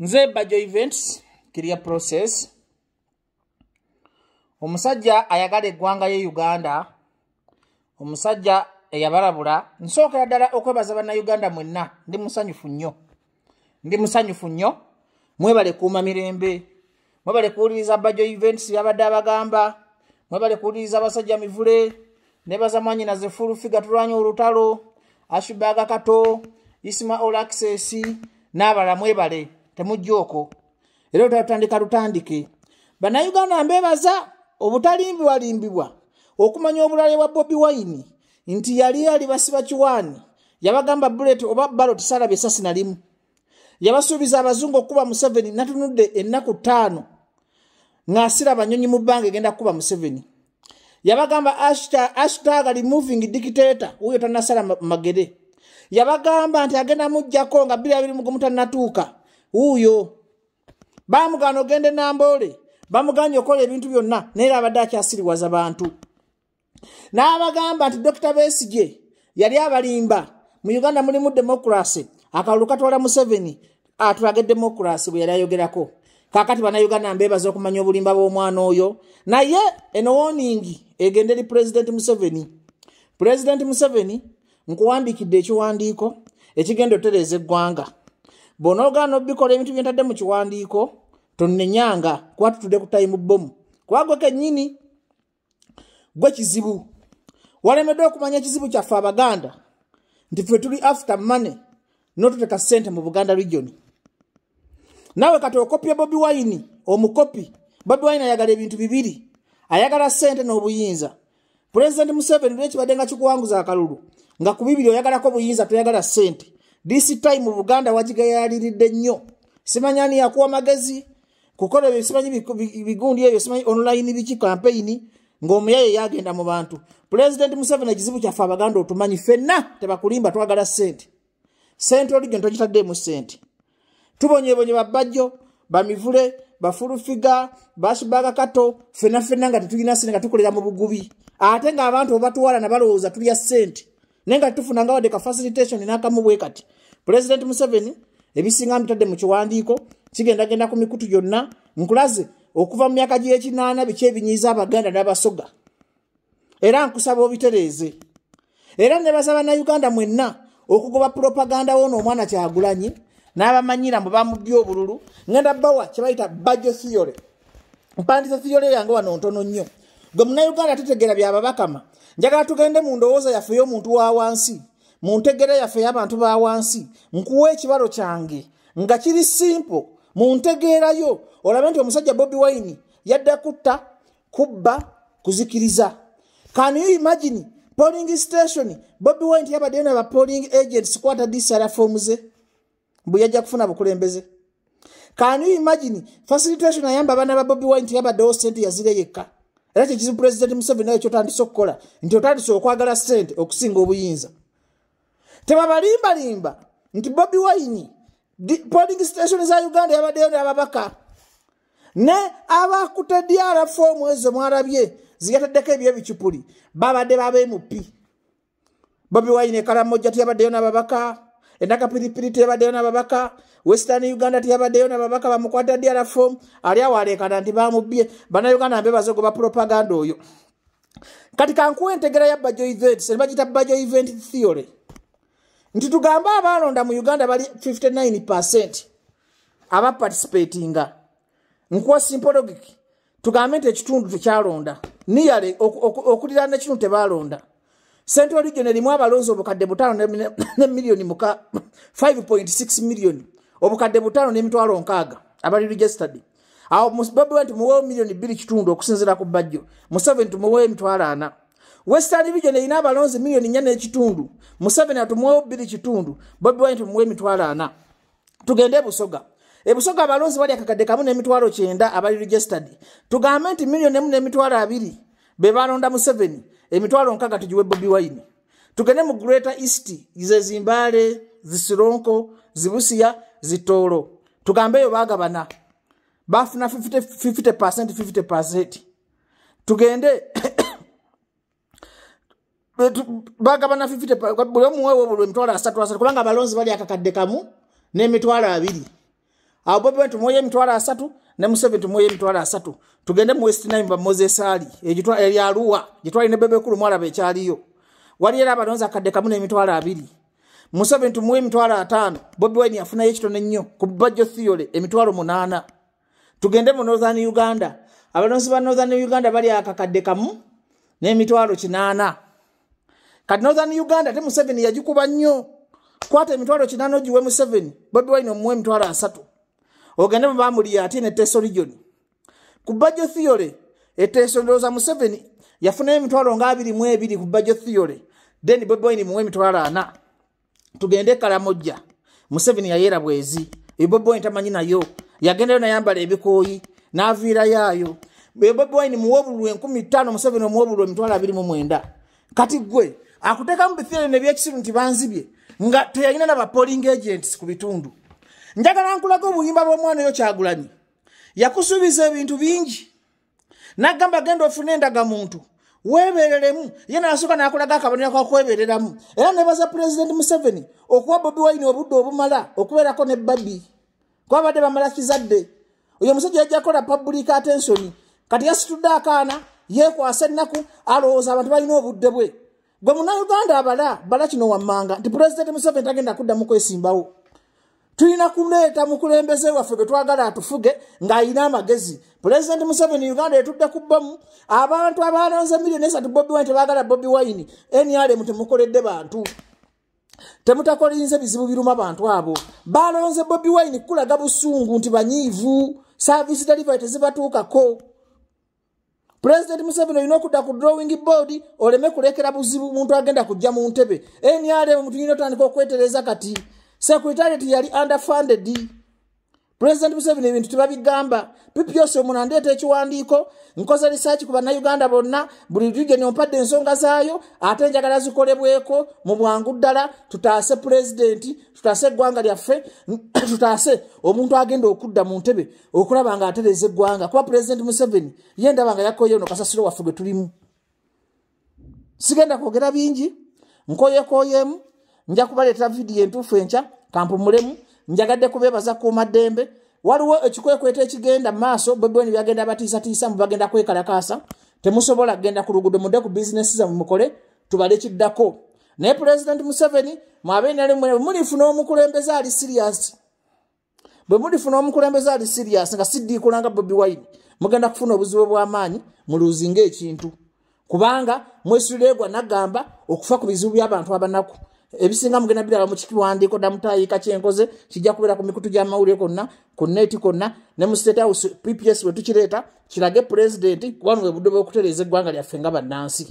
nze bajo events kiria process omusajja ayagala eggwanga ye uganda omusajja eyabalabula nsookera ddala okwebaza bannayuganda mwenna ndi musanyufu nnyo ndi musanyufu nnyo mwebale kuuma mirembe mwebale kuwuliriza bajo events yabadde abagamba mwebale kuwuliriza abasajja mivule nebaza mwanyi naze fulufi gatulwanya olutalo ashubaga kato isima olaccess n'abalala mwebale temujja okwo era otatandika lutandike bannayuganda mbebaza obutalimbibwalimbibwa okumanya obulale bwa bobi wayini nti yali alibasiba kiwaani yabagamba bulet oba balo tisalaba esasi nalimu yabasuubiza abazungu okuba museveni natunudde ennaku ttaano ng'asira abanyonyi mu bbanga egenda kukuba museveni yabagamba ashtagali moving dikiteta wuyo tanasala mu magere yabagamba nti agenda mujjako nga bbiri abiri mugumu tanatuuka wuuyo bamugana ogende nambaole bamuganya okola ebintu byonna naye abadde akyasiriwaza bantu n'abagamba nti dokita besige yali abalimba mu uganda mulimu demokuraasi akalulu katwala museveni atulage demokuraasi bwe yali ayogerako kakati banauganda mbeebaza okumanya obulimba bw'omwana oyo naye eno woningi egende eri pulezidenti museveni pulezidenti museveni nkuwandiikidde ekiwandiiko ekigenda otereeza eggwanga bwonoogaana obikola ebintu byentadde mu kiwandiiko tonenyanga kuba tutudde ku tayimu bomu kubagwe kennyini gwe kizibu walemedde okumanya ekizibu kyaffe abaganda nti ffe tuli afte mane notuteka sente mu buganda region naawe kati okopya bobi wayini omukopi bobi wayini ayagala ebintu bibiri ayagala sente n'obuyinza pulezidenti museveni lwekibadde nga kikuwanguza akalulu nga ku bibiri oyagalako obuyinza toyagala sente this time mu buganda wagigayaliridde nnyo simanya ni yakuwa magezi kukola ebyo simanyi bigundi ebyo simanyi online biki kampeini ngaomuyaye yagenda mu bantu pulezidenti museveni ekizibu kyaffe abaganda otumanyi fenna tebakulimba twagala sente sente olijon togitaddeemu sente tubonyebonye babbajjo bamivule bafulufiga basubaga kato fenna fenna nga tetulina sente nga tukolera mu bugubi ate ngaabantu bwebatuwala nabalowooza tulya sente naye nga tufunanga wadde kafacilitation nakamubwe kati pulezidenti museveni ebisinga mbitadde mukiwandiiko kigendagenda ku mikutu gyonna nkulaze okuva mu myaka gyekinaana biki ebinyiiza abaganda n'abasoga era nkusaba obitereeze era nebaza bannayuganda mwenna okugoba propaganda wo noomwana kyagulanyi n'abamanyira mbwe bamuddy obululu ŋenda bawa kyebayita bajo thiyole mpandise thiyole yange wano ntono nnyo gwe munayuganda tetegera byababakama njagala tugende mu ndowooza yaffe ey'omuntu wa wansi mu ntegeera yaffe ey'abantu ba wansi nkuwa ekibalo kyange nga kiri simpo mu ntegeerayo olabe nti omusajja bobi wayini yadda kutta kubba kuzikiriza kanyo imagini poling station bobi wayini tiyabaddeyo naba poling agent sikwata disala fomu ze mbu yajja kufuna bukulembeze kanyo imagini facilitation ayamba abaana ba bobi wayini tiyabaddewo sente yazireyekka era kyekizibu pulezidenti museveni naye kyotandisa okukola nti otandisa okwagala sente okusinga obuyinza tebabalimbalimba nti bobi wayini polling station za uganda yabaddeyo nababaka ne abakutediarafu omwezi omwalabye ziyataddeko ebyo ebicupuli babadde babemupi bobi wayini ekalamojja tiyabaddeyo nababaka enaka piripiri tebaddeyo nababaka western uganda tebaddeyo nababaka bamukwata dara fom ali awalekana nti bamubye banauganda mbebaza goba propaganda oyo kati kankuwa entegera ya bajo event nibagita bajo event theory nti tugambe abalonda mu uganda bali 59 percent abaparticipatinga nkuwa simpologic tugambe nti ekitundu tekyalonda niyale okulira nekitundu tebalonda central region erimu abalonzi obukadde butaano nemiliyoni muka 5.6 million obukadde butaano nemitwalo nkaaga abali registered awo babiwa nti muweo miliyoni bbiri kitundu okusinzira ku bajjo museven tumuweo emitwalo ana western region erina abalonzi miliyoni nnya n'ekitundu museven atumuweo bbiri kitundu babiwa nti muweo emitwalo ana tugende ebusoga ebusoga abalonzi bali akakadde kamu n'emitwalo kyenda abali registered tugambe nti miliyoni emu n'emitwalo abiri be balonda museveni emitwalo nkaga tugiwe bobi wine tugende mu greta east ze zimbale zisironko zibusiya zitoolo tugambeeyo bagabana bafuna 50, 50% tugende bagabana buli omuwewo bul emitwalo asatu asatu kubanga abalonzi bali akakadde kamu n'emitwalo abiri awo bobi bwe ntumuweyo emitwalo asatu ne museveni tumuweyo emitwalo asatu tugende mu west nine ba moses ali eri aluwa gyetwaline bebekulu mwalaba ekyaliyo wali era abalonzi akadde kamu n'emitwalo abiri museveni tumuwe emitwalo ataano bobi wine afunayo ekitono ennyo ku bajo thiole emitwalo munaana tugende mu northern uganda abalonzi ba northern uganda bali akakadde kamu n'emitwalo kinaana kati northern uganda te museveni yagikuba nnyo kwata emitwalo kinaana ogiwe museveni bobi wine omuwe emitwalo asatu ogende mu bamuli ate ne teso rigioni ku bajo theory eteso ndoza museveni yafunayo emitwalo nga abiri mu ebiri ku bajo theory then bobin muwe emitwalo ana tugende ekalamojja museveni yayeera bwezi ebobin tamanyi nayo yagendayo nayambala ebikooyi naviirayoayo bobin muwe obulu enkumi ttaano museveni omuwe obulu emitwalo abiri mu mwenda kati gwe akuteekamu bethiyoni nebyekisiru nti banzibye nga teyayina nabapolling agents ku bitundu njagala nkulaga obuyimba bw'omwana oyo kyagulanyi yakusuubiza ebintu bingi naggamba genda ofune endagamuntu weberelemu ye nasooka nakulaga akabonero kakwebereramu era nebaza purezidenti museveni okuwa bobi waine obudde obumala okubeerako ne babi kuba badde bamala kizadde oyo omusajja yajjakola public attensioni kati yasitudde akaana yekwasa ennaku alowooza abantu balina obudde bwe gwe munauganda abala bala kino wammanga nti purezidenti museveni tagenda kuddamu kwesimbawo tulina kuleeta mukulembeze waffe betwagala atufuge ngaayina amagezi pulezidenti museveni uganda yetudde ku bomu abantu abalonze miliyoni esatu bobi wine tebagala bobi wine nrm temukoledde bantu temutakolinze bizibu biruma bantu abo balonze bobi wine kulaga busungu nti banyiivu savici delivery tezibatuukako pulezidenti museveni olina okudda ku drowing board oleme kulekera buzibu muntu agenda kujja mu ntebe nrm tuyina otandika okwetereza kati secretariat yali underfunded president museveni ebintu tebabigamba ppyoso munandeeta ekiwandiiko nkoza risaaki ku bannauganda bonna buli rugeni ompadde ensonga zaayo ate enjagala zikolebweko mu bwangu ddala tutaase pulezidenti tutaase eggwanga lyaffe tutaase omuntu agenda okudda mu ntebe okulaba nga atereeza eggwanga kuba pulezidenti museveni ye ndaba nga yakoyo no kasasiro waffe gwe tulimu sigenda kwogera bingi nkoyekoyeemu njakubaleetera vidiyo entuufu enkya kampumulemu njagadde kubeebaza kuuma ddembe waliwo ekikwekweta ekigenda maaso bebweni byagenda batiisatiisa mu bagenda kwekalakaasa temusobola kgenda ku luguudo mudde ku bizinesi zamwe mukole tubale kiddako naye pulezidenti museveni mwabenalmulifuna omukulembeze ali sirias bwe mulifuna omukulembeze ali sirias nga sidiikulanga bobi wine mugenda kufuna obuzibu bw'amaanyi muluuzinga ekintu kubanga mwesulireegwa nagamba okufa ku bizibu by'abantu abanaku ebisinga mugenda birala mukiwandiiko damutayiika kyenkoze kijja kubeera ku mikutu gyamawulire konna ku neti konna ne mu state house pps wetukireeta kirage pulezidenti kubanwe budde bwokutereeza eggwanga lyaffe nga bannansi